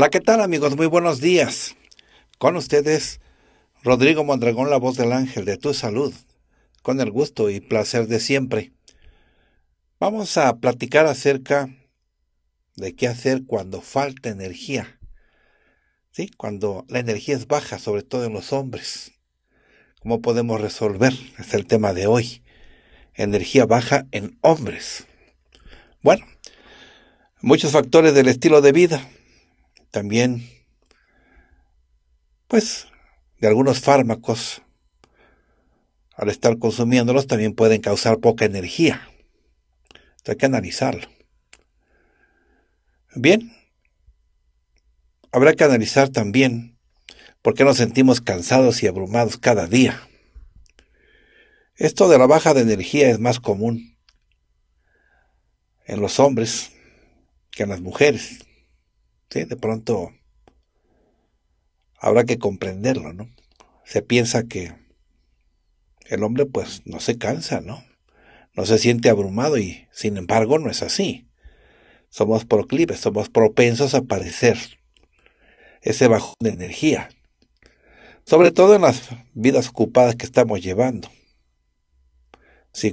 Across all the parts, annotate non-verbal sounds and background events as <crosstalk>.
Hola, ¿qué tal amigos? Muy buenos días. Con ustedes, Rodrigo Mondragón, la voz del ángel de tu salud, con el gusto y placer de siempre. Vamos a platicar acerca de qué hacer cuando falta energía. ¿Sí? Cuando la energía es baja, sobre todo en los hombres. ¿Cómo podemos resolver? Es el tema de hoy. Energía baja en hombres. Bueno, muchos factores del estilo de vida también, pues, de algunos fármacos, al estar consumiéndolos, también pueden causar poca energía. hay que analizarlo. Bien, habrá que analizar también por qué nos sentimos cansados y abrumados cada día. Esto de la baja de energía es más común en los hombres que en las mujeres. De pronto habrá que comprenderlo, ¿no? Se piensa que el hombre pues no se cansa, ¿no? No se siente abrumado y sin embargo no es así. Somos proclives, somos propensos a padecer ese bajón de energía, sobre todo en las vidas ocupadas que estamos llevando,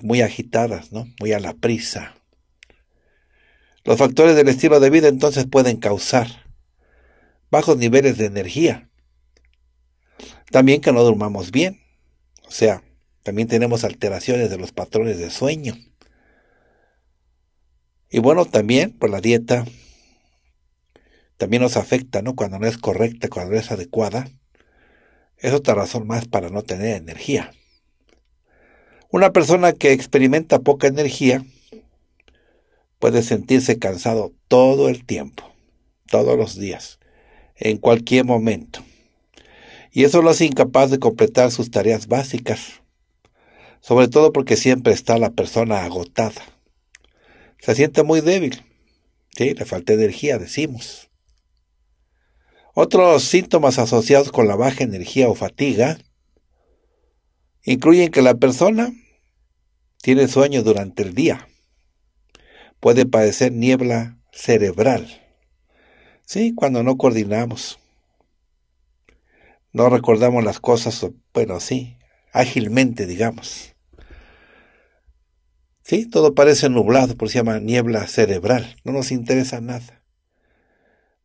muy agitadas, ¿no? Muy a la prisa, los factores del estilo de vida entonces pueden causar bajos niveles de energía. También que no durmamos bien. O sea, también tenemos alteraciones de los patrones de sueño. Y bueno, también por pues la dieta también nos afecta, ¿no? Cuando no es correcta, cuando no es adecuada. Es otra razón más para no tener energía. Una persona que experimenta poca energía puede sentirse cansado todo el tiempo, todos los días, en cualquier momento. Y eso lo hace incapaz de completar sus tareas básicas, sobre todo porque siempre está la persona agotada. Se siente muy débil, ¿sí? le falta energía, decimos. Otros síntomas asociados con la baja energía o fatiga incluyen que la persona tiene sueño durante el día, puede padecer niebla cerebral. Sí, cuando no coordinamos. No recordamos las cosas, bueno, sí, ágilmente, digamos. Sí, todo parece nublado, por si se llama niebla cerebral. No nos interesa nada.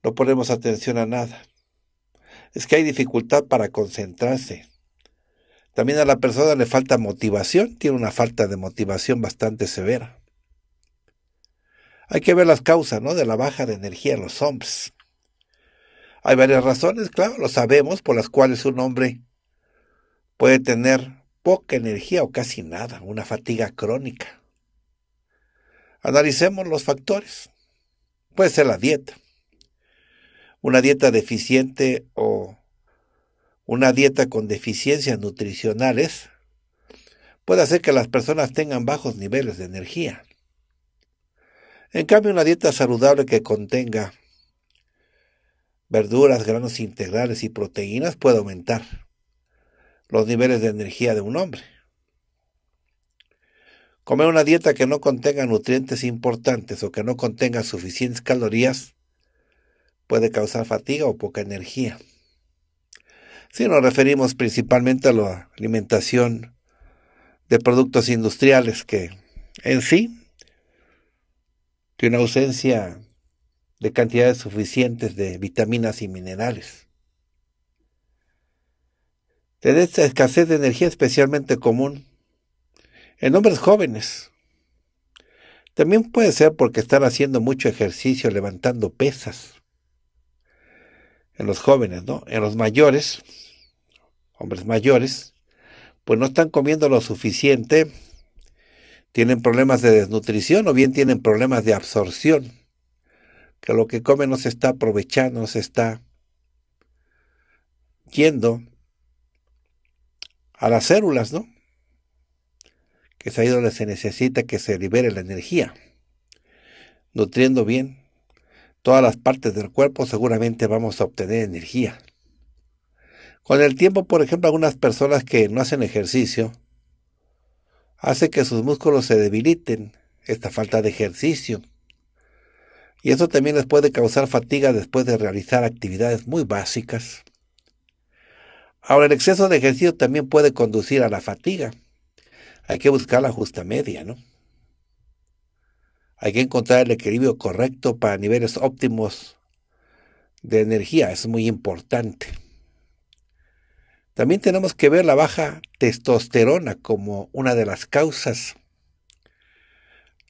No ponemos atención a nada. Es que hay dificultad para concentrarse. También a la persona le falta motivación, tiene una falta de motivación bastante severa. Hay que ver las causas ¿no? de la baja de energía en los hombres. Hay varias razones, claro, lo sabemos, por las cuales un hombre puede tener poca energía o casi nada, una fatiga crónica. Analicemos los factores. Puede ser la dieta. Una dieta deficiente o una dieta con deficiencias nutricionales puede hacer que las personas tengan bajos niveles de energía. En cambio, una dieta saludable que contenga verduras, granos integrales y proteínas puede aumentar los niveles de energía de un hombre. Comer una dieta que no contenga nutrientes importantes o que no contenga suficientes calorías puede causar fatiga o poca energía. Si nos referimos principalmente a la alimentación de productos industriales que en sí que una ausencia de cantidades suficientes de vitaminas y minerales. De esta escasez de energía especialmente común en hombres jóvenes. También puede ser porque están haciendo mucho ejercicio levantando pesas. En los jóvenes, ¿no? En los mayores, hombres mayores, pues no están comiendo lo suficiente tienen problemas de desnutrición o bien tienen problemas de absorción, que lo que come no se está aprovechando, no se está yendo a las células, ¿no? Que es ahí donde se necesita que se libere la energía, nutriendo bien todas las partes del cuerpo, seguramente vamos a obtener energía. Con el tiempo, por ejemplo, algunas personas que no hacen ejercicio, hace que sus músculos se debiliten, esta falta de ejercicio. Y eso también les puede causar fatiga después de realizar actividades muy básicas. Ahora, el exceso de ejercicio también puede conducir a la fatiga. Hay que buscar la justa media, ¿no? Hay que encontrar el equilibrio correcto para niveles óptimos de energía. Es muy importante. También tenemos que ver la baja testosterona como una de las causas.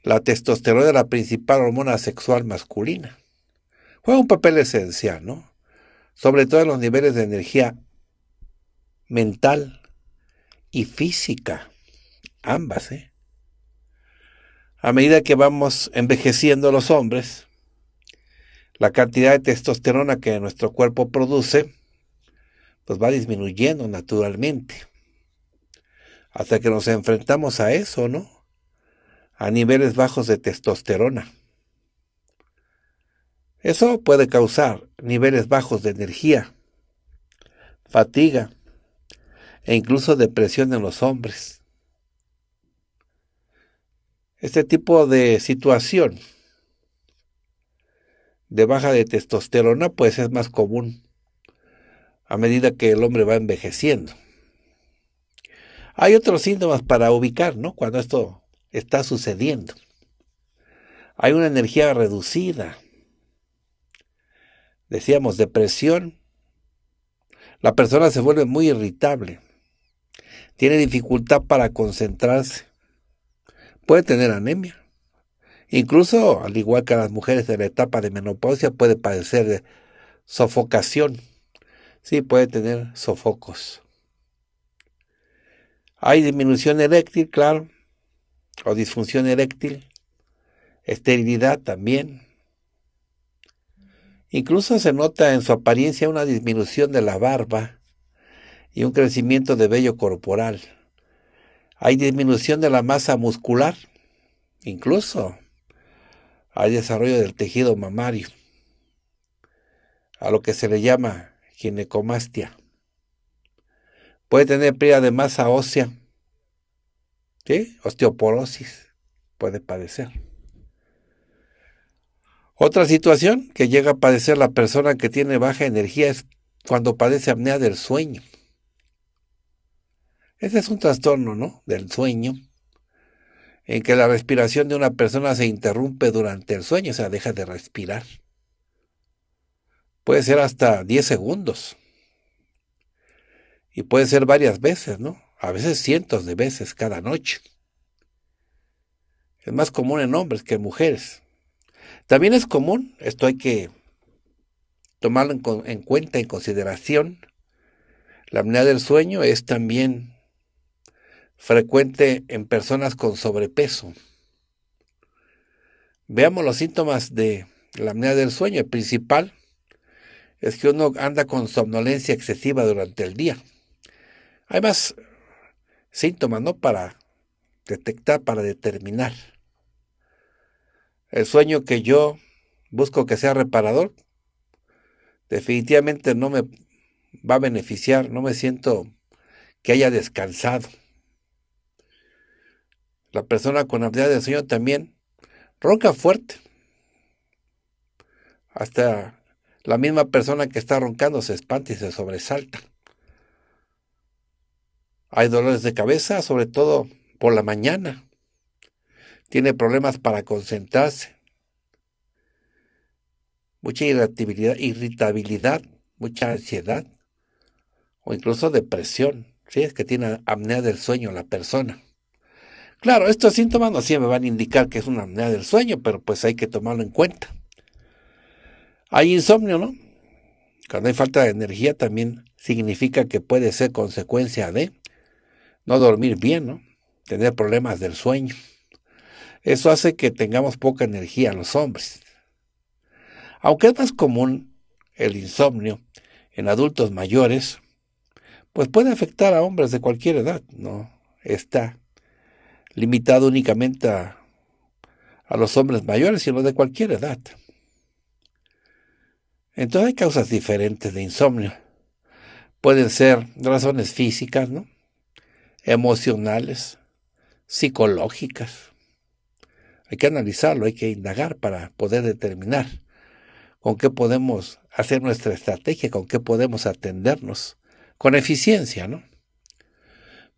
La testosterona es la principal hormona sexual masculina. Juega un papel esencial, ¿no? Sobre todo en los niveles de energía mental y física, ambas, ¿eh? A medida que vamos envejeciendo los hombres, la cantidad de testosterona que nuestro cuerpo produce pues va disminuyendo naturalmente. Hasta que nos enfrentamos a eso, ¿no? A niveles bajos de testosterona. Eso puede causar niveles bajos de energía, fatiga e incluso depresión en los hombres. Este tipo de situación de baja de testosterona pues es más común a medida que el hombre va envejeciendo. Hay otros síntomas para ubicar, ¿no? Cuando esto está sucediendo. Hay una energía reducida. Decíamos depresión. La persona se vuelve muy irritable. Tiene dificultad para concentrarse. Puede tener anemia. Incluso, al igual que las mujeres en la etapa de menopausia, puede padecer de sofocación sí puede tener sofocos. Hay disminución eréctil, claro, o disfunción eréctil, esterilidad también. Incluso se nota en su apariencia una disminución de la barba y un crecimiento de vello corporal. Hay disminución de la masa muscular, incluso hay desarrollo del tejido mamario, a lo que se le llama ginecomastia. Puede tener pérdida de masa ósea. Osteoporosis puede padecer. Otra situación que llega a padecer la persona que tiene baja energía es cuando padece apnea del sueño. Ese es un trastorno, ¿no? Del sueño, en que la respiración de una persona se interrumpe durante el sueño, o sea, deja de respirar. Puede ser hasta 10 segundos. Y puede ser varias veces, ¿no? A veces cientos de veces cada noche. Es más común en hombres que en mujeres. También es común, esto hay que tomarlo en, cuenta, en consideración. La apnea del sueño es también frecuente en personas con sobrepeso. Veamos los síntomas de la apnea del sueño. El principal es que uno anda con somnolencia excesiva durante el día. Hay más síntomas, ¿no? Para detectar, para determinar. El sueño que yo busco que sea reparador, definitivamente no me va a beneficiar, no me siento que haya descansado. La persona con habilidad de sueño también roca fuerte. Hasta la misma persona que está roncando se espanta y se sobresalta. Hay dolores de cabeza, sobre todo por la mañana. Tiene problemas para concentrarse. Mucha irritabilidad, mucha ansiedad o incluso depresión. Si es que tiene apnea del sueño la persona. Claro, estos síntomas no siempre van a indicar que es una apnea del sueño, pero pues hay que tomarlo en cuenta. Hay insomnio, ¿no? Cuando hay falta de energía también significa que puede ser consecuencia de no dormir bien, ¿no? Tener problemas del sueño. Eso hace que tengamos poca energía los hombres. Aunque es más común el insomnio en adultos mayores, pues puede afectar a hombres de cualquier edad, ¿no? Está limitado únicamente a, los hombres mayores, sino de cualquier edad. Entonces hay causas diferentes de insomnio. Pueden ser razones físicas, ¿no? emocionales, psicológicas. Hay que analizarlo, hay que indagar para poder determinar con qué podemos hacer nuestra estrategia, con qué podemos atendernos con eficiencia, ¿no?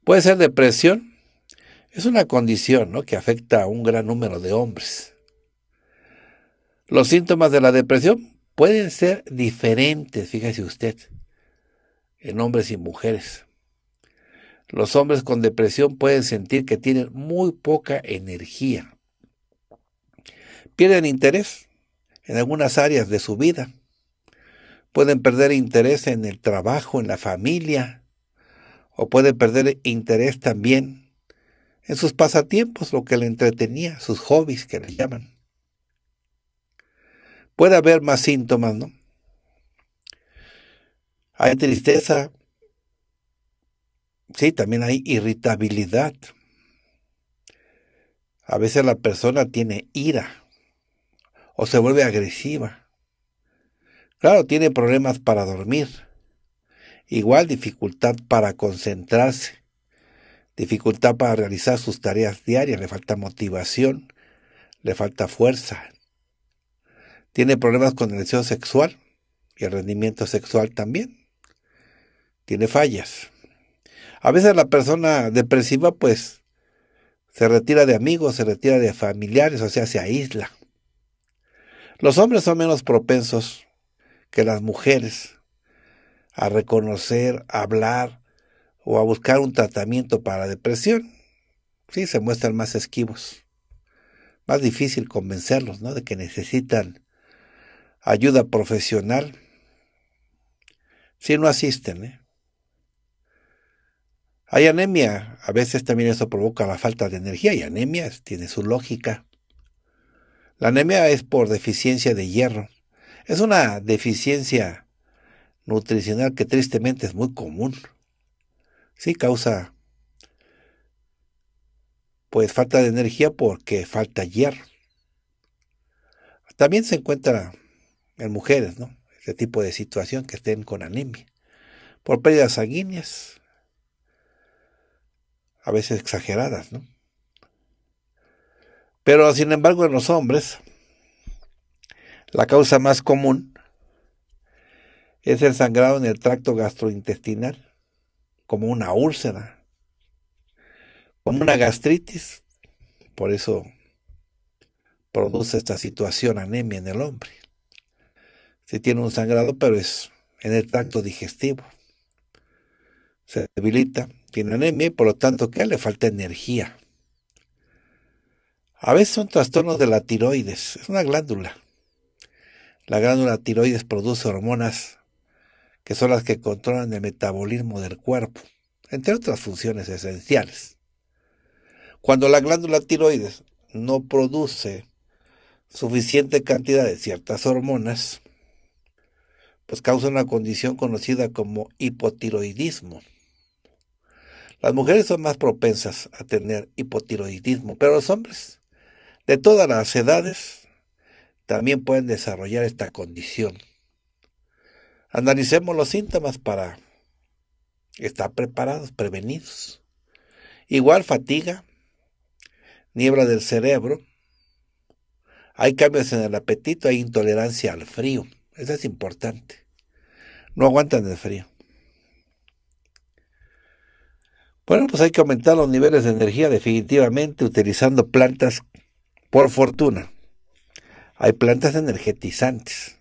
Puede ser depresión. Es una condición ¿no? que afecta a un gran número de hombres. Los síntomas de la depresión pueden ser diferentes, fíjese usted, en hombres y mujeres. Los hombres con depresión pueden sentir que tienen muy poca energía. Pierden interés en algunas áreas de su vida. Pueden perder interés en el trabajo, en la familia, o pueden perder interés también en sus pasatiempos, lo que le entretenía, sus hobbies que le llaman puede haber más síntomas, ¿no? Hay tristeza, sí, también hay irritabilidad. A veces la persona tiene ira o se vuelve agresiva. Claro, tiene problemas para dormir, igual dificultad para concentrarse, dificultad para realizar sus tareas diarias, le falta motivación, le falta fuerza, tiene problemas con el deseo sexual y el rendimiento sexual también. Tiene fallas. A veces la persona depresiva pues se retira de amigos, se retira de familiares, o sea, se aísla. Los hombres son menos propensos que las mujeres a reconocer, a hablar o a buscar un tratamiento para la depresión. Sí, se muestran más esquivos. Más difícil convencerlos, ¿no? De que necesitan ayuda profesional. Si no asisten, ¿eh? Hay anemia, a veces también eso provoca la falta de energía y anemia tiene su lógica. La anemia es por deficiencia de hierro. Es una deficiencia nutricional que tristemente es muy común. Si causa pues falta de energía porque falta hierro. También se encuentra en mujeres, ¿no? Este tipo de situación que estén con anemia. Por pérdidas sanguíneas, a veces exageradas, ¿no? Pero sin embargo en los hombres, la causa más común es el sangrado en el tracto gastrointestinal, como una úlcera, como una gastritis, por eso produce esta situación anemia en el hombre. Si tiene un sangrado, pero es en el tracto digestivo. Se debilita, tiene anemia y por lo tanto, ¿qué? Le falta energía. A veces son trastornos de la tiroides, es una glándula. La glándula tiroides produce hormonas que son las que controlan el metabolismo del cuerpo, entre otras funciones esenciales. Cuando la glándula tiroides no produce suficiente cantidad de ciertas hormonas, pues causa una condición conocida como hipotiroidismo. Las mujeres son más propensas a tener hipotiroidismo, pero los hombres de todas las edades también pueden desarrollar esta condición. Analicemos los síntomas para estar preparados, prevenidos. Igual fatiga, niebla del cerebro, hay cambios en el apetito, hay intolerancia al frío. Eso es importante. No aguantan el frío. Bueno, pues hay que aumentar los niveles de energía definitivamente utilizando plantas por fortuna. Hay plantas energetizantes.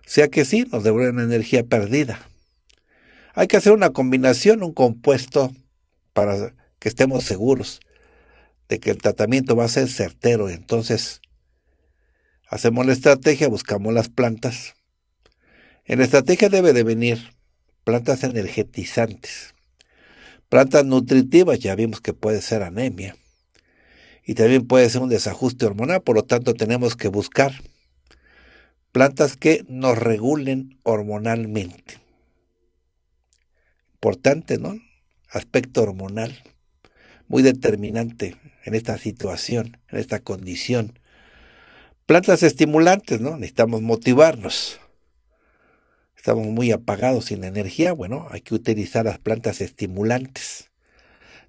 O sea que sí, nos devuelven energía perdida. Hay que hacer una combinación, un compuesto para que estemos seguros de que el tratamiento va a ser certero. Entonces, Hacemos la estrategia, buscamos las plantas. En la estrategia debe de venir plantas energetizantes, plantas nutritivas, ya vimos que puede ser anemia, y también puede ser un desajuste hormonal, por lo tanto tenemos que buscar plantas que nos regulen hormonalmente. Importante, ¿no? Aspecto hormonal, muy determinante en esta situación, en esta condición Plantas estimulantes, ¿no? Necesitamos motivarnos. Estamos muy apagados sin energía. Bueno, hay que utilizar las plantas estimulantes.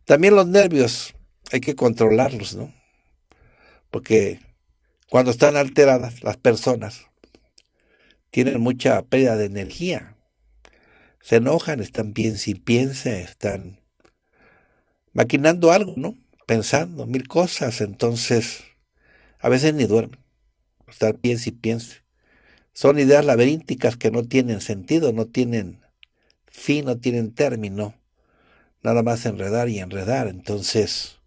También los nervios, hay que controlarlos, ¿no? Porque cuando están alteradas las personas, tienen mucha pérdida de energía. Se enojan, están bien sin piensa, están maquinando algo, ¿no? Pensando mil cosas, entonces a veces ni duermen estar piense y piense. Son ideas laberínticas que no tienen sentido, no tienen fin, no tienen término. Nada más enredar y enredar. Entonces,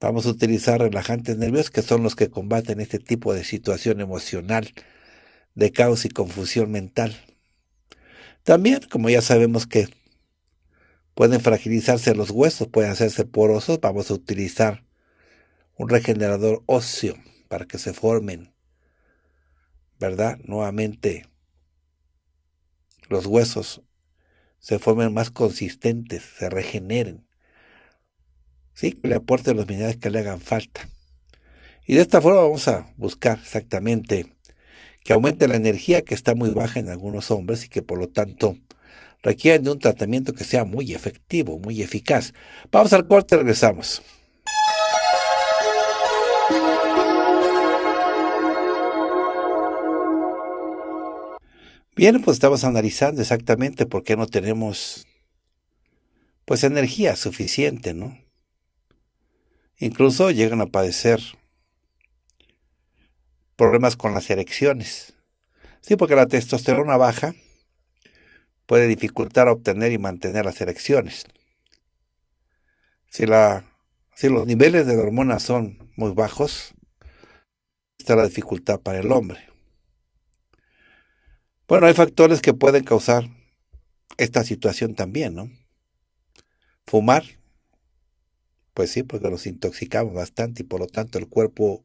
vamos a utilizar relajantes nerviosos que son los que combaten este tipo de situación emocional de caos y confusión mental. También, como ya sabemos que pueden fragilizarse los huesos, pueden hacerse porosos, vamos a utilizar un regenerador óseo para que se formen, ¿verdad? Nuevamente, los huesos se formen más consistentes, se regeneren, ¿sí? Que le aporten los minerales que le hagan falta. Y de esta forma vamos a buscar exactamente que aumente la energía que está muy baja en algunos hombres y que por lo tanto requieren de un tratamiento que sea muy efectivo, muy eficaz. Vamos al corte, regresamos. Bien, pues estamos analizando exactamente por qué no tenemos pues energía suficiente, ¿no? Incluso llegan a padecer problemas con las erecciones. Sí, porque la testosterona baja puede dificultar obtener y mantener las erecciones. Si, la, los niveles de hormonas son muy bajos, está la dificultad para el hombre. Bueno, hay factores que pueden causar esta situación también, ¿no? Fumar, pues sí, porque nos intoxicamos bastante y por lo tanto el cuerpo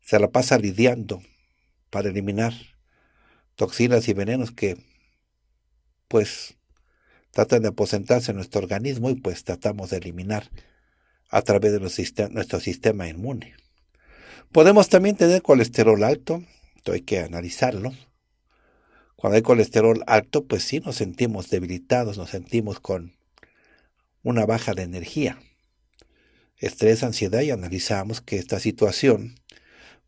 se la pasa lidiando para eliminar toxinas y venenos que pues tratan de aposentarse en nuestro organismo y pues tratamos de eliminar a través de nuestro sistema inmune. Podemos también tener colesterol alto, esto hay que analizarlo cuando hay colesterol alto, pues sí nos sentimos debilitados, nos sentimos con una baja de energía, estrés, ansiedad y analizamos que esta situación,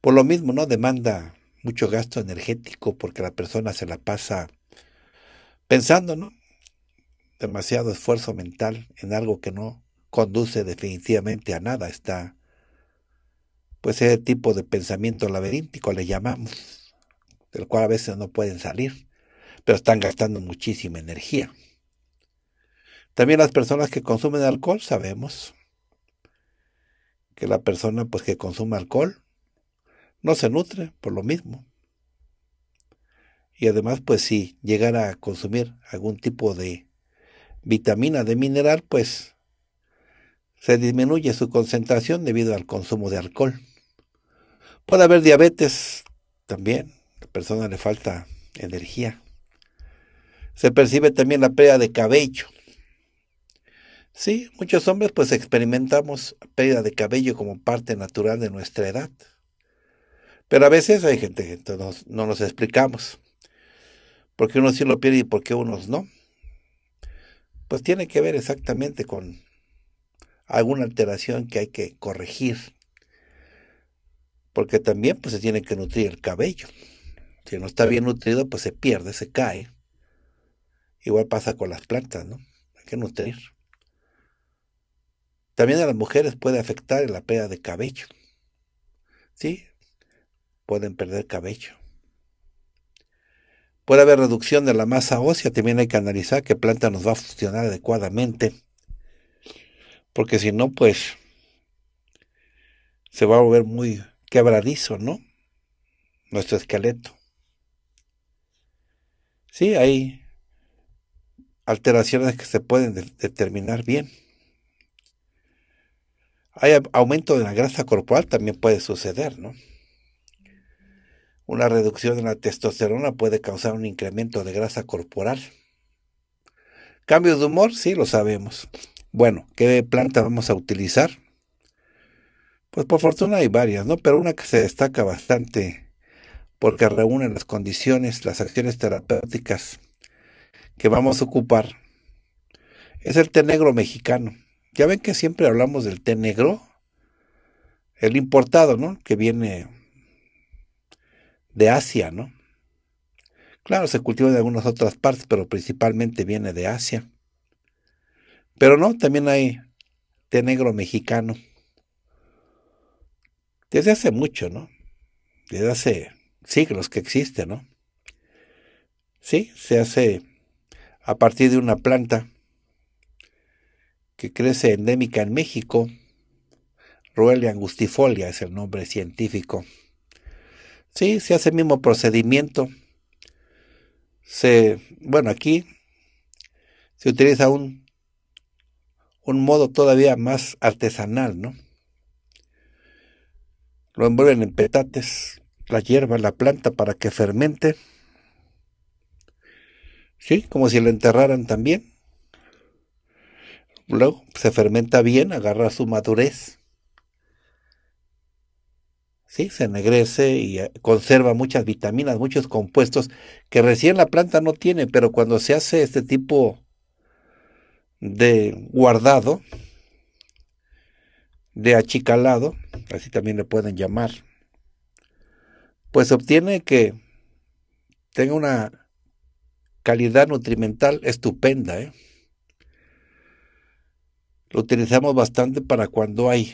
por lo mismo, no demanda mucho gasto energético porque la persona se la pasa pensando, ¿no? Demasiado esfuerzo mental en algo que no conduce definitivamente a nada. Está, pues, ese tipo de pensamiento laberíntico le llamamos del cual a veces no pueden salir, pero están gastando muchísima energía. También las personas que consumen alcohol sabemos que la persona pues que consume alcohol no se nutre por lo mismo. Y además pues si llegara a consumir algún tipo de vitamina, de mineral, pues se disminuye su concentración debido al consumo de alcohol. Puede haber diabetes también persona le falta energía. Se percibe también la pérdida de cabello. Sí, muchos hombres pues experimentamos pérdida de cabello como parte natural de nuestra edad. Pero a veces hay gente que no nos explicamos. ¿Por qué unos sí lo pierde y por qué unos no? Pues tiene que ver exactamente con alguna alteración que hay que corregir. Porque también pues, se tiene que nutrir el cabello. Si no está bien nutrido, pues se pierde, se cae. Igual pasa con las plantas, ¿no? Hay que nutrir. También a las mujeres puede afectar la pérdida de cabello. ¿Sí? Pueden perder cabello. Puede haber reducción de la masa ósea, también hay que analizar qué planta nos va a funcionar adecuadamente. Porque si no, pues se va a volver muy quebradizo, ¿no? Nuestro esqueleto. Sí, hay alteraciones que se pueden determinar bien. Hay aumento de la grasa corporal también puede suceder, ¿no? Una reducción de la testosterona puede causar un incremento de grasa corporal. Cambios de humor, sí, lo sabemos. Bueno, ¿qué planta vamos a utilizar? Pues por fortuna hay varias, ¿no? Pero una que se destaca bastante porque reúne las condiciones, las acciones terapéuticas que vamos a ocupar, es el té negro mexicano. Ya ven que siempre hablamos del té negro, el importado, ¿no? Que viene de Asia, ¿no? Claro, se cultiva en algunas otras partes, pero principalmente viene de Asia. Pero no, también hay té negro mexicano. Desde hace mucho, ¿no? Desde hace siglos que existe, ¿no? Sí, se hace a partir de una planta que crece endémica en México. Ruelia angustifolia es el nombre científico. Sí, se hace el mismo procedimiento. Se, bueno, aquí se utiliza un, un modo todavía más artesanal, ¿no? Lo envuelven en petates, la hierba, la planta para que fermente. ¿Sí? Como si la enterraran también. Luego se fermenta bien, agarra su madurez. ¿Sí? Se ennegrece y eh, conserva muchas vitaminas, muchos compuestos que recién la planta no tiene, pero cuando se hace este tipo de guardado, de achicalado, así también le pueden llamar, pues obtiene que tenga una calidad nutrimental estupenda. ¿eh? Lo utilizamos bastante para cuando hay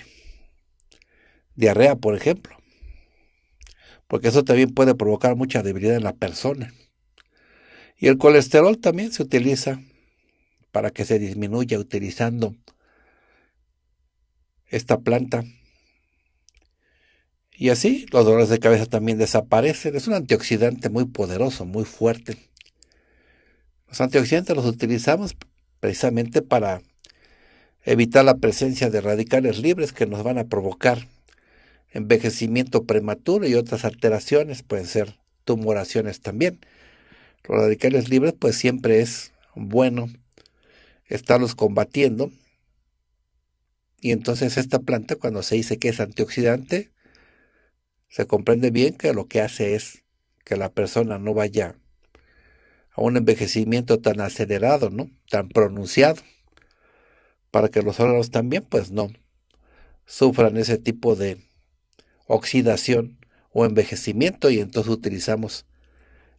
diarrea, por ejemplo, porque eso también puede provocar mucha debilidad en la persona. Y el colesterol también se utiliza para que se disminuya utilizando esta planta y así los dolores de cabeza también desaparecen. Es un antioxidante muy poderoso, muy fuerte. Los antioxidantes los utilizamos precisamente para evitar la presencia de radicales libres que nos van a provocar envejecimiento prematuro y otras alteraciones, pueden ser tumoraciones también. Los radicales libres pues siempre es bueno estarlos combatiendo. Y entonces esta planta cuando se dice que es antioxidante, se comprende bien que lo que hace es que la persona no vaya a un envejecimiento tan acelerado, ¿no? Tan pronunciado, para que los órganos también, pues no, sufran ese tipo de oxidación o envejecimiento y entonces utilizamos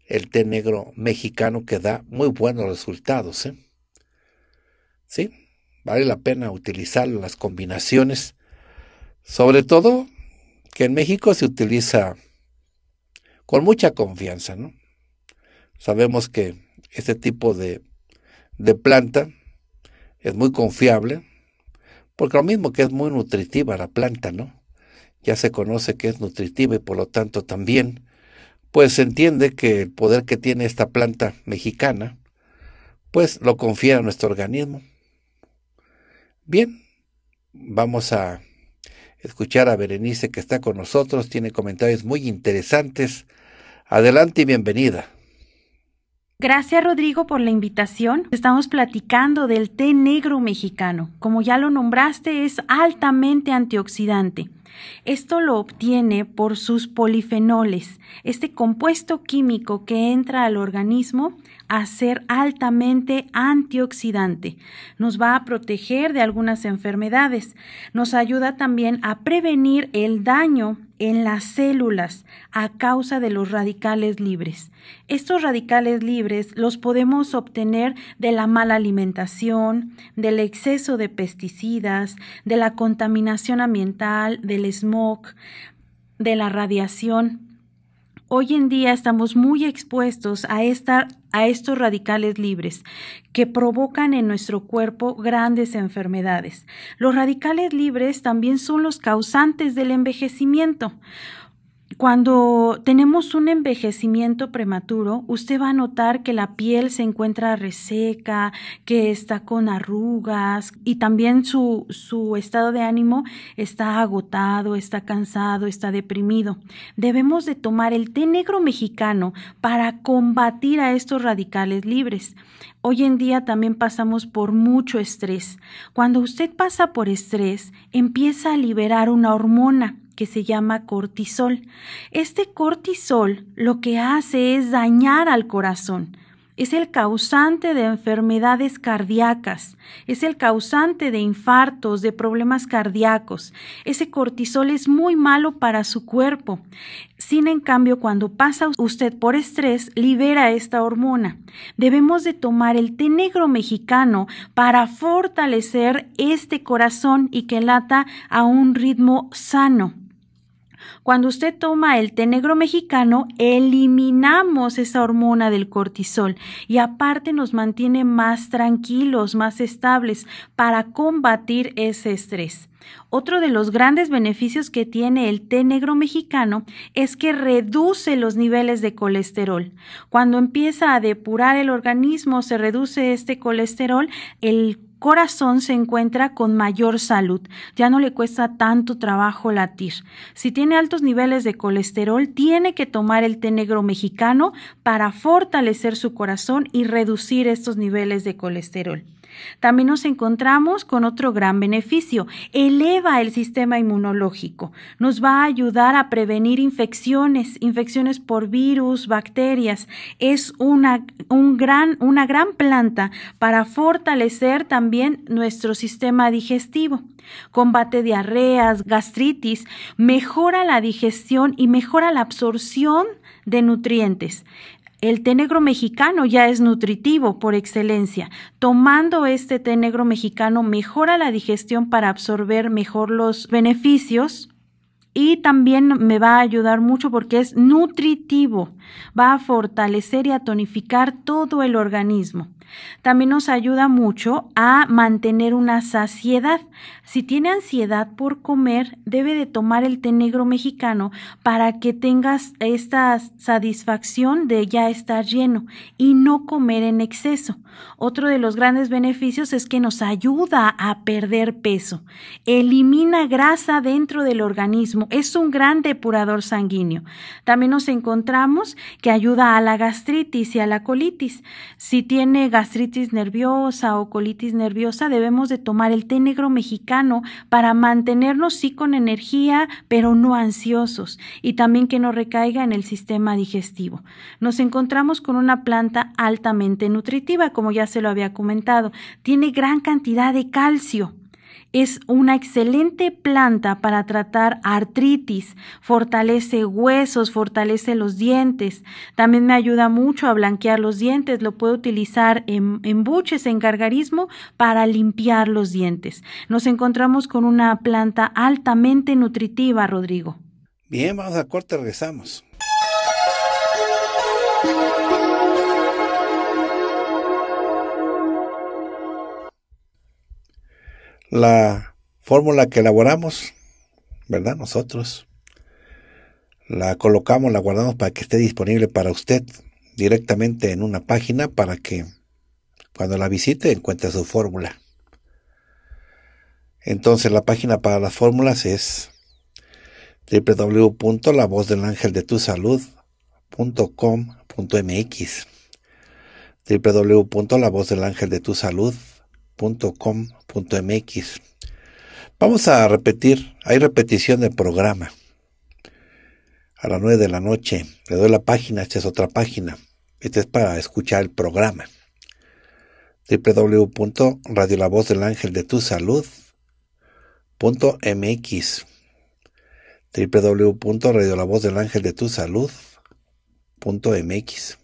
el té negro mexicano que da muy buenos resultados. ¿eh? Sí, vale la pena utilizar las combinaciones, sobre todo que en México se utiliza con mucha confianza. ¿no? Sabemos que este tipo de, planta es muy confiable, porque lo mismo que es muy nutritiva la planta, ¿no? Ya se conoce que es nutritiva y por lo tanto también, pues se entiende que el poder que tiene esta planta mexicana, pues lo confía a nuestro organismo. Bien, vamos a escuchar a Berenice que está con nosotros, tiene comentarios muy interesantes. Adelante y bienvenida. Gracias Rodrigo por la invitación. Estamos platicando del té negro mexicano. Como ya lo nombraste, es altamente antioxidante. Esto lo obtiene por sus polifenoles, este compuesto químico que entra al organismo a ser altamente antioxidante. Nos va a proteger de algunas enfermedades. Nos ayuda también a prevenir el daño en las células a causa de los radicales libres. Estos radicales libres los podemos obtener de la mala alimentación, del exceso de pesticidas, de la contaminación ambiental, del smog, de la radiación hoy en día estamos muy expuestos a, a estos radicales libres que provocan en nuestro cuerpo grandes enfermedades. Los radicales libres también son los causantes del envejecimiento. Cuando tenemos un envejecimiento prematuro, usted va a notar que la piel se encuentra reseca, que está con arrugas y también su, estado de ánimo está agotado, está cansado, está deprimido. Debemos de tomar el té negro mexicano para combatir a estos radicales libres. Hoy en día también pasamos por mucho estrés. Cuando usted pasa por estrés, empieza a liberar una hormona que se llama cortisol. Este cortisol lo que hace es dañar al corazón. Es el causante de enfermedades cardíacas, es el causante de infartos, de problemas cardíacos. Ese cortisol es muy malo para su cuerpo. Sin embargo, cuando pasa usted por estrés, libera esta hormona. Debemos de tomar el té negro mexicano para fortalecer este corazón y que lata a un ritmo sano. Cuando usted toma el té negro mexicano, eliminamos esa hormona del cortisol y aparte nos mantiene más tranquilos, más estables para combatir ese estrés. Otro de los grandes beneficios que tiene el té negro mexicano es que reduce los niveles de colesterol. Cuando empieza a depurar el organismo, se reduce este colesterol, el corazón se encuentra con mayor salud, ya no le cuesta tanto trabajo latir. Si tiene altos niveles de colesterol, tiene que tomar el té negro mexicano para fortalecer su corazón y reducir estos niveles de colesterol. También nos encontramos con otro gran beneficio, eleva el sistema inmunológico, nos va a ayudar a prevenir infecciones, infecciones por virus, bacterias. Es una, un gran, una gran planta para fortalecer también nuestro sistema digestivo. Combate diarreas, gastritis, mejora la digestión y mejora la absorción de nutrientes. El té negro mexicano ya es nutritivo por excelencia. Tomando este té negro mexicano mejora la digestión para absorber mejor los beneficios y también me va a ayudar mucho porque es nutritivo, va a fortalecer y a tonificar todo el organismo. También nos ayuda mucho a mantener una saciedad. Si tiene ansiedad por comer, debe de tomar el té negro mexicano para que tengas esta satisfacción de ya estar lleno y no comer en exceso. Otro de los grandes beneficios es que nos ayuda a perder peso. Elimina grasa dentro del organismo. Es un gran depurador sanguíneo. También nos encontramos que ayuda a la gastritis y a la colitis. Si tiene gastritis, gastritis nerviosa o colitis nerviosa, debemos de tomar el té negro mexicano para mantenernos sí con energía, pero no ansiosos y también que no recaiga en el sistema digestivo. Nos encontramos con una planta altamente nutritiva, como ya se lo había comentado. Tiene gran cantidad de calcio es una excelente planta para tratar artritis, fortalece huesos, fortalece los dientes. También me ayuda mucho a blanquear los dientes, lo puedo utilizar en, embuches buches, en cargarismo, para limpiar los dientes. Nos encontramos con una planta altamente nutritiva, Rodrigo. Bien, vamos a corte, regresamos. la fórmula que elaboramos, ¿verdad? Nosotros la colocamos, la guardamos para que esté disponible para usted directamente en una página para que cuando la visite encuentre su fórmula. Entonces la página para las fórmulas es www.lavozdelangeldetusalud.com.mx www.lavozdelangeldetusalud .com.mx. Vamos a repetir, hay repetición del programa. A las 9 de la noche le doy la página, esta es otra página. Esta es para escuchar el programa. del del ángel ángel de www.radiolavozdelangeldetusalud.mx www.radiolavozdelangeldetusalud.mx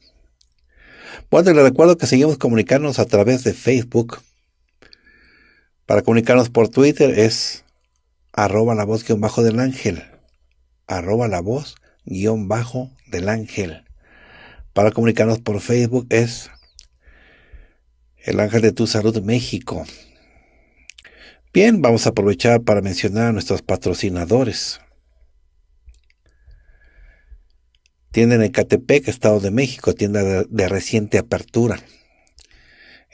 Bueno, le recuerdo que seguimos comunicándonos a través de Facebook, para comunicarnos por Twitter es arroba la voz guión bajo del ángel. Arroba la voz guión bajo del ángel. Para comunicarnos por Facebook es el ángel de tu salud México. Bien, vamos a aprovechar para mencionar a nuestros patrocinadores. Tienda en Ecatepec, Estado de México, tienda de reciente apertura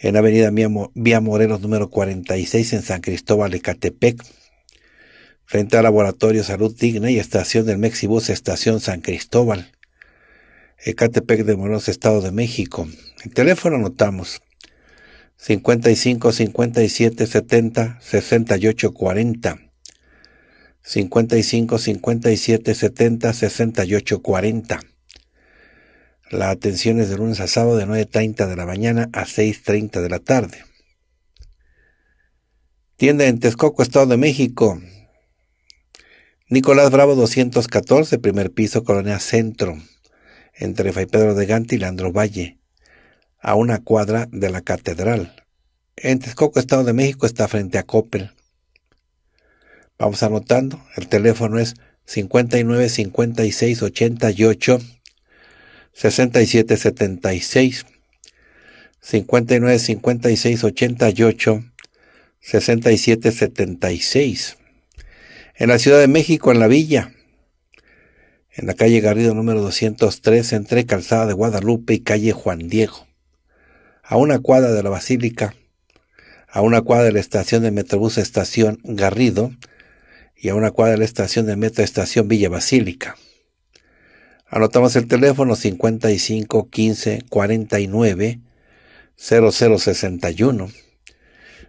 en Avenida Vía Morelos número 46 en San Cristóbal, Ecatepec, frente al Laboratorio Salud Digna y Estación del Mexibus, Estación San Cristóbal, Ecatepec de Morelos, Estado de México. El teléfono anotamos 55 57 70 68 40. 55 57 70 68 40. La atención es de lunes a sábado de 9.30 de la mañana a 6.30 de la tarde. Tienda en Texcoco, Estado de México. Nicolás Bravo 214, primer piso, Colonia Centro, entre Fray Pedro de Gante y Leandro Valle, a una cuadra de la Catedral. En Texcoco, Estado de México, está frente a Coppel. Vamos anotando, el teléfono es 59 56 88 67 76 59 56 88 67 76 en la Ciudad de México en la Villa en la calle Garrido número 203 entre Calzada de Guadalupe y calle Juan Diego a una cuadra de la Basílica a una cuadra de la estación de Metrobús Estación Garrido y a una cuadra de la estación de Metro Estación Villa Basílica Anotamos el teléfono 55 15 49 0061.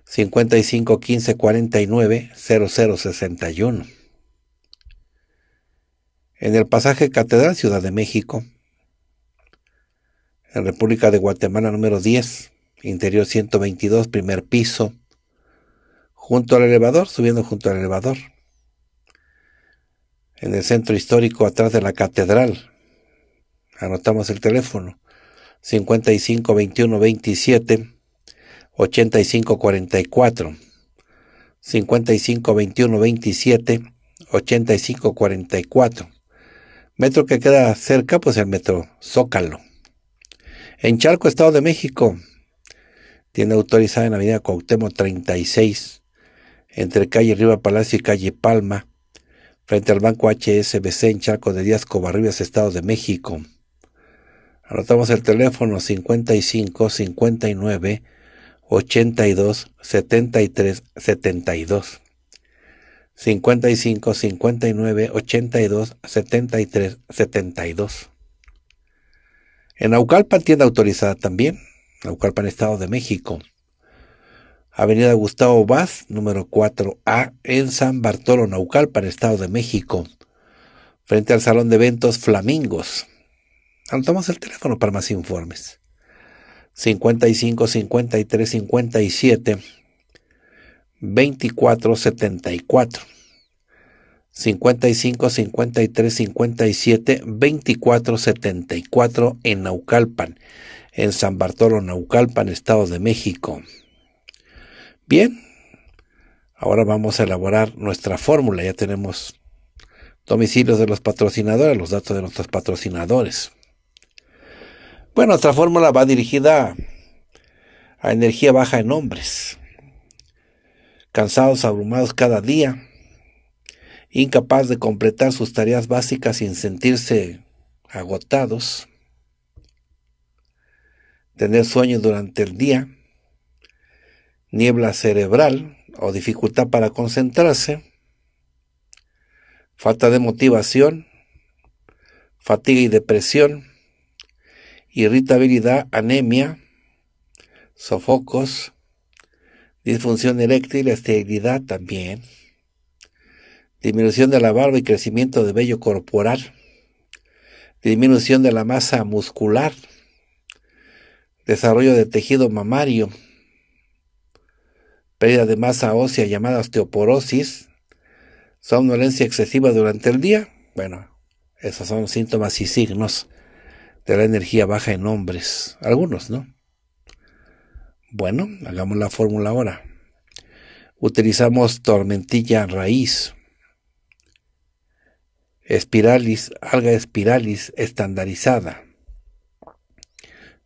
55 15 49 0061. En el pasaje Catedral Ciudad de México, en República de Guatemala número 10, interior 122, primer piso, junto al elevador, subiendo junto al elevador. En el centro histórico, atrás de la catedral, Anotamos el teléfono. 55 21 27 85 44. 55 21 27 85 44. Metro que queda cerca, pues el metro Zócalo. En Charco, Estado de México, tiene autorizada en avenida Cuauhtémoc 36, entre calle Riva Palacio y calle Palma, frente al banco HSBC en Charco de Díaz Covarrubias, Estado de México. Anotamos el teléfono 55 59 82 73 72. 55 59 82 73 72. En Naucalpan, tienda autorizada también. Naucalpan, Estado de México. Avenida Gustavo Vaz, número 4A, en San Bartolo, Naucalpan, Estado de México. Frente al Salón de Eventos Flamingos. Anotamos el teléfono para más informes. 55 53 57 24 74. 55 53 57 24 74 en Naucalpan, en San Bartolo, Naucalpan, Estado de México. Bien, ahora vamos a elaborar nuestra fórmula. Ya tenemos domicilios de los patrocinadores, los datos de nuestros patrocinadores. Bueno, otra fórmula va dirigida a energía baja en hombres, cansados, abrumados cada día, incapaz de completar sus tareas básicas sin sentirse agotados, tener sueño durante el día, niebla cerebral o dificultad para concentrarse, falta de motivación, fatiga y depresión, irritabilidad, anemia, sofocos, disfunción eréctil, esterilidad también, disminución de la barba y crecimiento de vello corporal, disminución de la masa muscular, desarrollo de tejido mamario, pérdida de masa ósea llamada osteoporosis, somnolencia excesiva durante el día. Bueno, esos son síntomas y signos de la energía baja en hombres. Algunos, ¿no? Bueno, hagamos la fórmula ahora. Utilizamos tormentilla raíz, espiralis, alga espiralis estandarizada,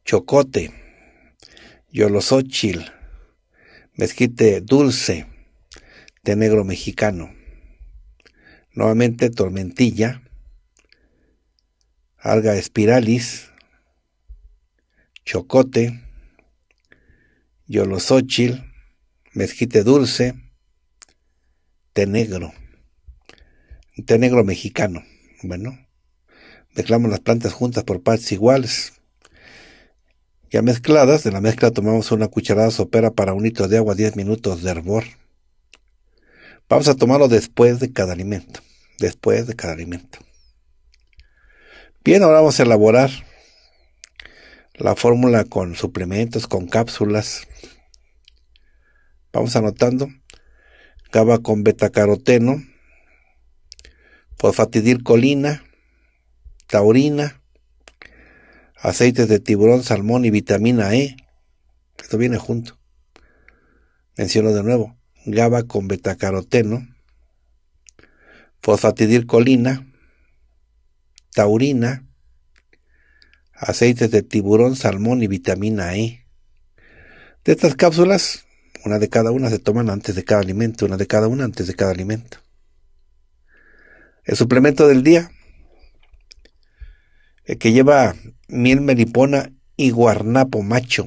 chocote, yolosóchil, mezquite dulce, de negro mexicano. Nuevamente tormentilla, alga espiralis, chocote, yolosóchil, mezquite dulce, té negro, té negro mexicano. Bueno, mezclamos las plantas juntas por partes iguales. Ya mezcladas, de la mezcla tomamos una cucharada sopera para un litro de agua, 10 minutos de hervor. Vamos a tomarlo después de cada alimento, después de cada alimento. Bien, ahora vamos a elaborar la fórmula con suplementos, con cápsulas. Vamos anotando. GABA con betacaroteno, fosfatidilcolina, taurina, aceites de tiburón, salmón y vitamina E. Esto viene junto. Menciono de nuevo. GABA con betacaroteno, fosfatidilcolina, taurina, aceites de tiburón, salmón y vitamina E. De estas cápsulas, una de cada una se toman antes de cada alimento, una de cada una antes de cada alimento. El suplemento del día, el que lleva miel melipona y guarnapo macho.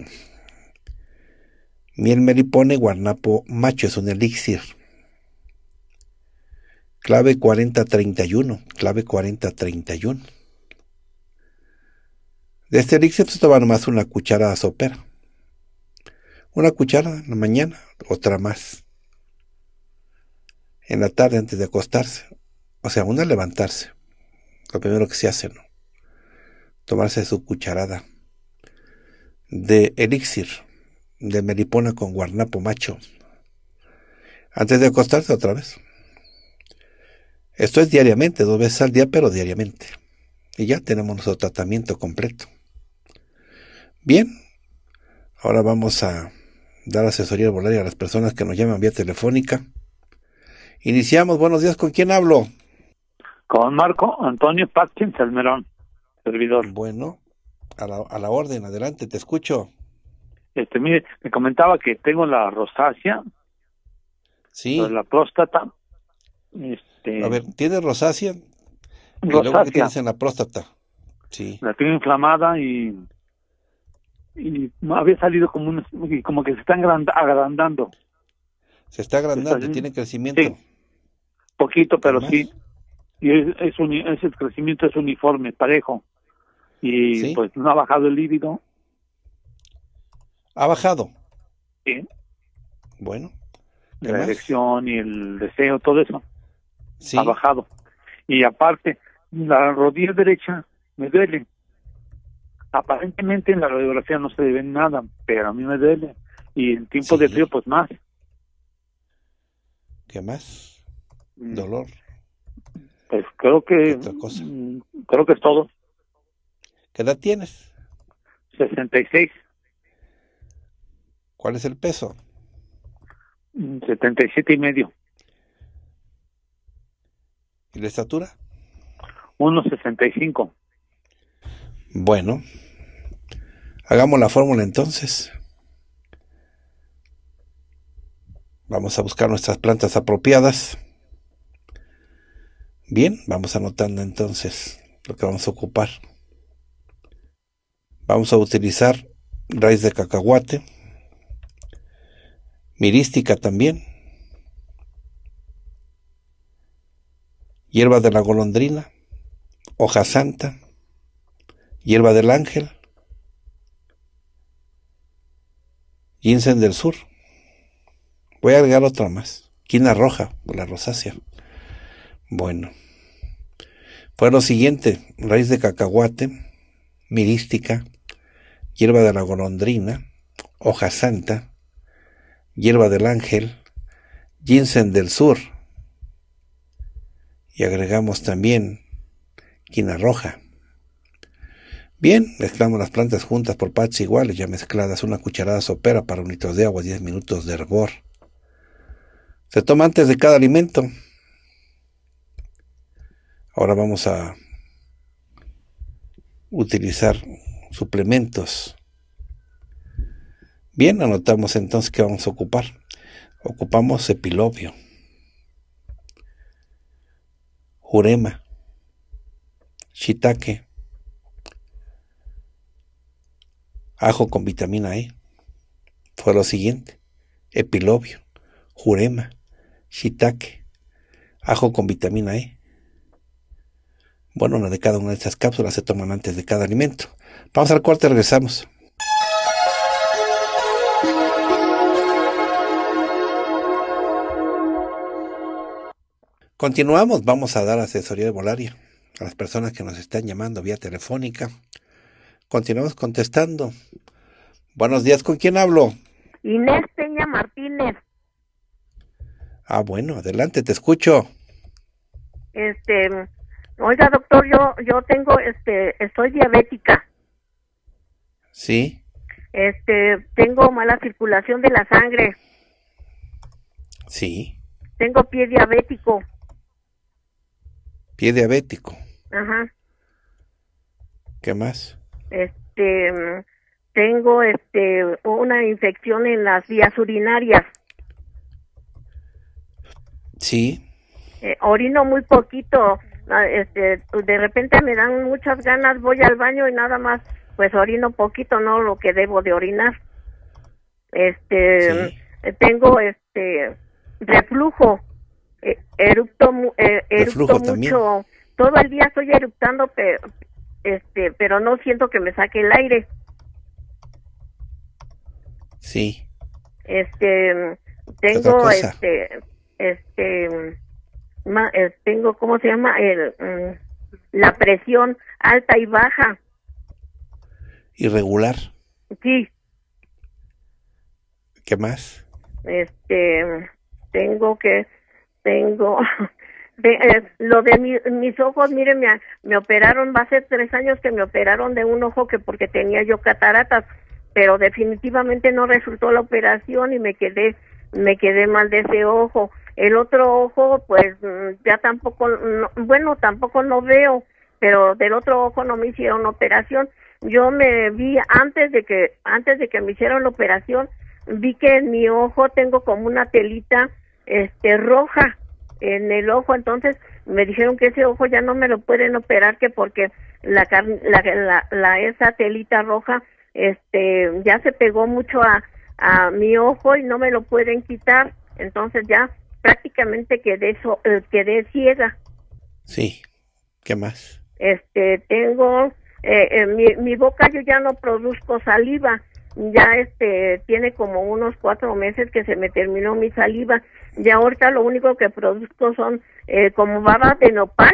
Miel melipona y guarnapo macho es un elixir clave 4031, clave 4031. De este elixir se toma nomás una cucharada sopera. Una cucharada en la mañana, otra más. En la tarde antes de acostarse. O sea, una levantarse. Lo primero que se hace, ¿no? Tomarse su cucharada de elixir de melipona con guarnapo macho. Antes de acostarse otra vez. Esto es diariamente, dos veces al día, pero diariamente. Y ya tenemos nuestro tratamiento completo. Bien, ahora vamos a dar asesoría volaria a las personas que nos llaman vía telefónica. Iniciamos, buenos días, ¿con quién hablo? Con Marco Antonio Pachin Salmerón, servidor. Bueno, a la, a la orden, adelante, te escucho. Este, mire, me comentaba que tengo la rosácea, sí. la próstata, este, A ver, ¿tiene rosácea? Rosácea. luego en la próstata. Sí. La tiene inflamada y y había salido como como que se están agrandando. Se está agrandando, tiene crecimiento. Sí. Poquito, pero sí. Y es, ese crecimiento es uniforme, parejo. Y pues no ha bajado el líbido. ¿Ha bajado? Sí. Bueno. La erección y el deseo, todo eso ha bajado. Y aparte, la rodilla derecha me duele. Aparentemente en la radiografía no se ve nada, pero a mí me duele. Y en tiempo de frío, pues más. ¿Qué más? Mm. Dolor. Pues creo que mm, creo que es todo. ¿Qué edad tienes? 66. ¿Cuál es el peso? 77 mm, y medio. ¿Y la estatura? 1,65. Bueno, hagamos la fórmula entonces. Vamos a buscar nuestras plantas apropiadas. Bien, vamos anotando entonces lo que vamos a ocupar. Vamos a utilizar raíz de cacahuate, mirística también, hierba de la golondrina, hoja santa, hierba del ángel, ginseng del sur. Voy a agregar otra más, quina roja, la rosácea. Bueno, fue lo siguiente, raíz de cacahuate, mirística, hierba de la golondrina, hoja santa, hierba del ángel, ginseng del sur, y agregamos también quina roja. Bien, mezclamos las plantas juntas por partes iguales, ya mezcladas, una cucharada sopera para un litro de agua, 10 minutos de hervor. Se toma antes de cada alimento. Ahora vamos a utilizar suplementos. Bien, anotamos entonces qué vamos a ocupar. Ocupamos epilobio. Jurema, shiitake, ajo con vitamina E. Fue lo siguiente: epilobio, jurema, shiitake, ajo con vitamina E. Bueno, una de cada una de estas cápsulas se toman antes de cada alimento. Vamos al corte, regresamos. Continuamos, vamos a dar asesoría de volaria a las personas que nos están llamando vía telefónica. Continuamos contestando. Buenos días, ¿con quién hablo? Inés Peña Martínez. Ah, bueno, adelante, te escucho. Este, oiga, doctor, yo yo tengo este estoy diabética. Sí. Este, tengo mala circulación de la sangre. Sí. Tengo pie diabético diabético. Ajá. ¿Qué más? Este, tengo este una infección en las vías urinarias. Sí. Eh, orino muy poquito, ah, este, pues, de repente me dan muchas ganas, voy al baño y nada más, pues orino poquito, no lo que debo de orinar. Este, tengo este reflujo eh, erupto, eh, mucho. Todo el día estoy eruptando, pero, este, pero no siento que me saque el aire. Sí. Este, tengo, este, este, ma, eh, tengo, ¿cómo se llama? El, mm, la presión alta y baja. Irregular. Sí. ¿Qué más? Este, tengo que tengo <laughs> eh, lo de mis ojos, mire, me, operaron, va a ser tres años que me operaron de un ojo que porque tenía yo cataratas, pero definitivamente no resultó la operación y me quedé, me quedé mal de ese ojo. El otro ojo, pues mm, ya tampoco, bueno, tampoco no veo, pero del otro ojo no me hicieron operación. Yo me vi antes de que, antes de que me hicieron la operación, vi que en mi ojo tengo como una telita este roja en el ojo, entonces me dijeron que ese ojo ya no me lo pueden operar que porque la la, la, la esa telita roja este ya se pegó mucho a, a mi ojo y no me lo pueden quitar, entonces ya prácticamente quedé so, eh, quedé ciega. Sí. ¿Qué más? Este, tengo eh, eh, mi boca yo ya no produzco saliva ya este tiene como unos cuatro meses que se me terminó mi saliva y ahorita lo único que produzco son eh, como baba de nopal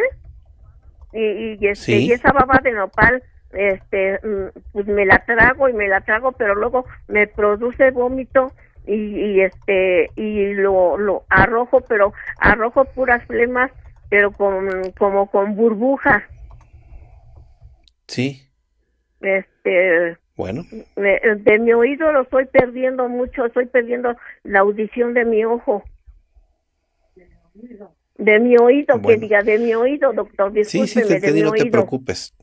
y, y, este, y esa baba de nopal este mm, pues me la trago y me la trago pero luego me produce vómito y, este y lo, lo arrojo pero arrojo puras flemas pero con como con burbuja sí este bueno. de mi oído lo estoy perdiendo mucho, estoy perdiendo la audición de mi ojo. De mi oído, que diga, de mi oído, doctor. Sí, sí, te no te preocupes.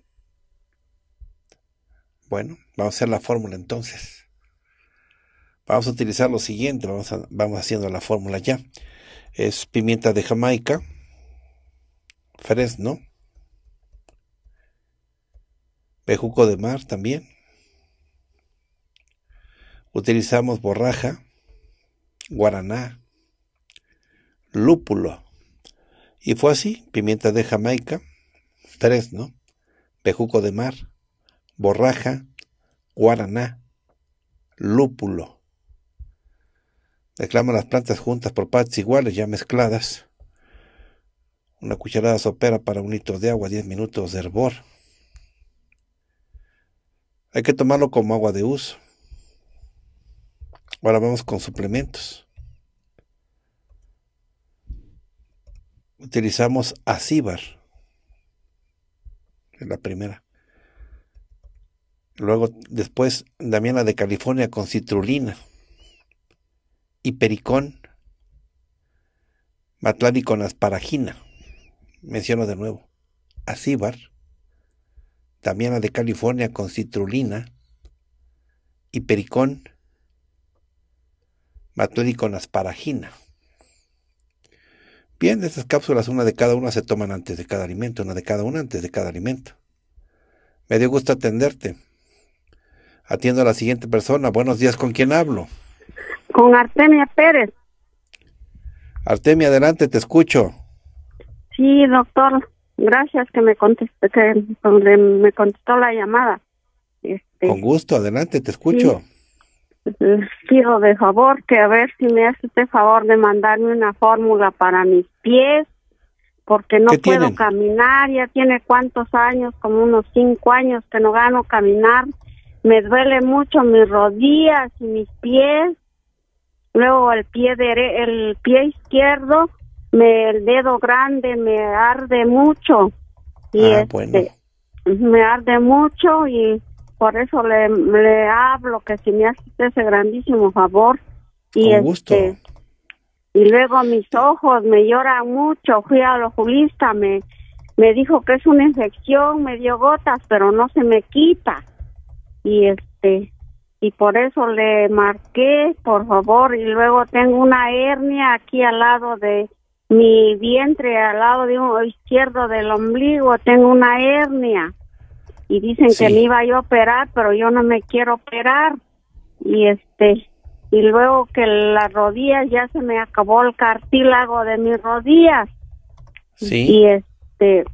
Bueno, vamos a hacer la fórmula entonces. Vamos a utilizar lo siguiente, vamos, vamos haciendo la fórmula ya. Es pimienta de Jamaica, fresno, pejuco de mar también, Utilizamos borraja, guaraná, lúpulo. Y fue así, pimienta de Jamaica, tres, ¿no? Pejuco de mar, borraja, guaraná, lúpulo. reclaman las plantas juntas por partes iguales, ya mezcladas. Una cucharada sopera para un litro de agua, 10 minutos de hervor. Hay que tomarlo como agua de uso. Ahora vamos con suplementos. Utilizamos acíbar, la primera. Luego, después, Damiana la de California con citrulina y pericón, con asparagina. Menciono de nuevo, acíbar, Damiana la de California con citrulina y maturí con asparagina. Bien, estas cápsulas, una de cada una se toman antes de cada alimento, una de cada una antes de cada alimento. Me dio gusto atenderte. Atiendo a la siguiente persona. Buenos días, ¿con quién hablo? Con Artemia Pérez. Artemia, adelante, te escucho. Sí, doctor, gracias que me contestó, me contestó la llamada. Este, con gusto, adelante, te escucho pido de favor, que a ver si me hace este favor de mandarme una fórmula para mis pies, porque no puedo caminar, ya tiene cuántos años, como unos cinco años que no gano caminar, me duele mucho mis rodillas y mis pies, luego el pie, dere el pie izquierdo, el dedo grande me arde mucho. Y ah, este, Me arde mucho y por eso le, le hablo que si me hace ese grandísimo favor. Y Este, y luego mis ojos me lloran mucho. Fui al oculista, me, me dijo que es una infección, me dio gotas, pero no se me quita. Y este, y por eso le marqué, por favor, y luego tengo una hernia aquí al lado de mi vientre, al lado de izquierdo del ombligo, tengo una hernia y dicen que me iba yo a operar, pero yo no me quiero operar. Y este, y luego que las rodillas ya se me acabó el cartílago de mis rodillas. Sí. Y este,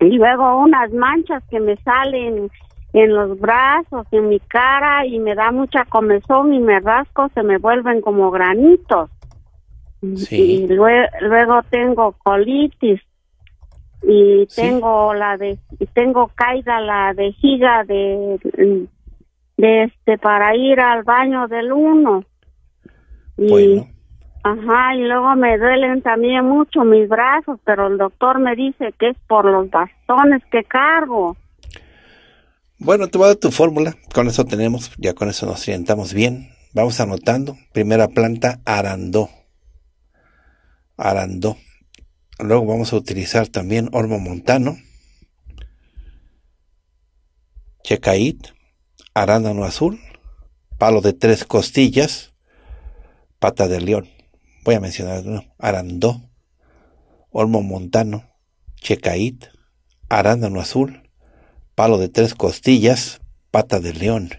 y luego unas manchas que me salen en los brazos, en mi cara y me da mucha comezón y me rasco, se me vuelven como granitos. Sí. Y luego tengo colitis y tengo la de y tengo caída la vejiga de, de este para ir al baño del uno y ajá y luego me duelen también mucho mis brazos pero el doctor me dice que es por los bastones que cargo bueno te voy a tu fórmula con eso tenemos ya con eso nos orientamos bien vamos anotando primera planta arandó arandó Luego vamos a utilizar también Olmo Montano, Checait, Arándano Azul, Palo de Tres Costillas, Pata de León. Voy a mencionar Arandó, Olmo Montano, Checait, Arándano Azul, Palo de Tres Costillas, Pata de León.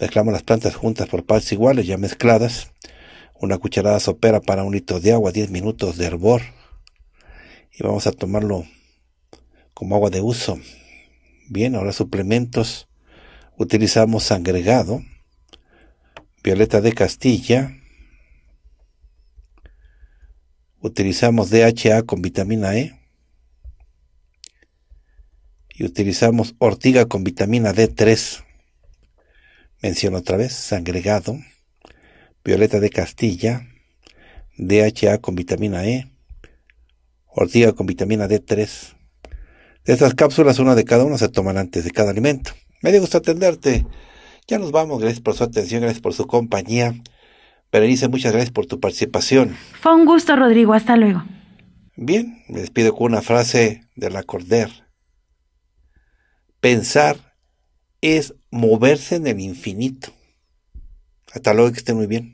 Mezclamos las plantas juntas por partes iguales, ya mezcladas. Una cucharada sopera para un litro de agua, 10 minutos de hervor y vamos a tomarlo como agua de uso. Bien, ahora suplementos. Utilizamos sangregado. violeta de Castilla. Utilizamos DHA con vitamina E. Y utilizamos ortiga con vitamina D3. Menciono otra vez, sangregado, violeta de Castilla, DHA con vitamina E, ortiga con vitamina D3. De estas cápsulas, una de cada una se toman antes de cada alimento. Me dio gusto atenderte. Ya nos vamos. Gracias por su atención, gracias por su compañía. Berenice, muchas gracias por tu participación. Fue un gusto, Rodrigo. Hasta luego. Bien, me despido con una frase de la Corder. Pensar es moverse en el infinito. Hasta luego, que estén muy bien.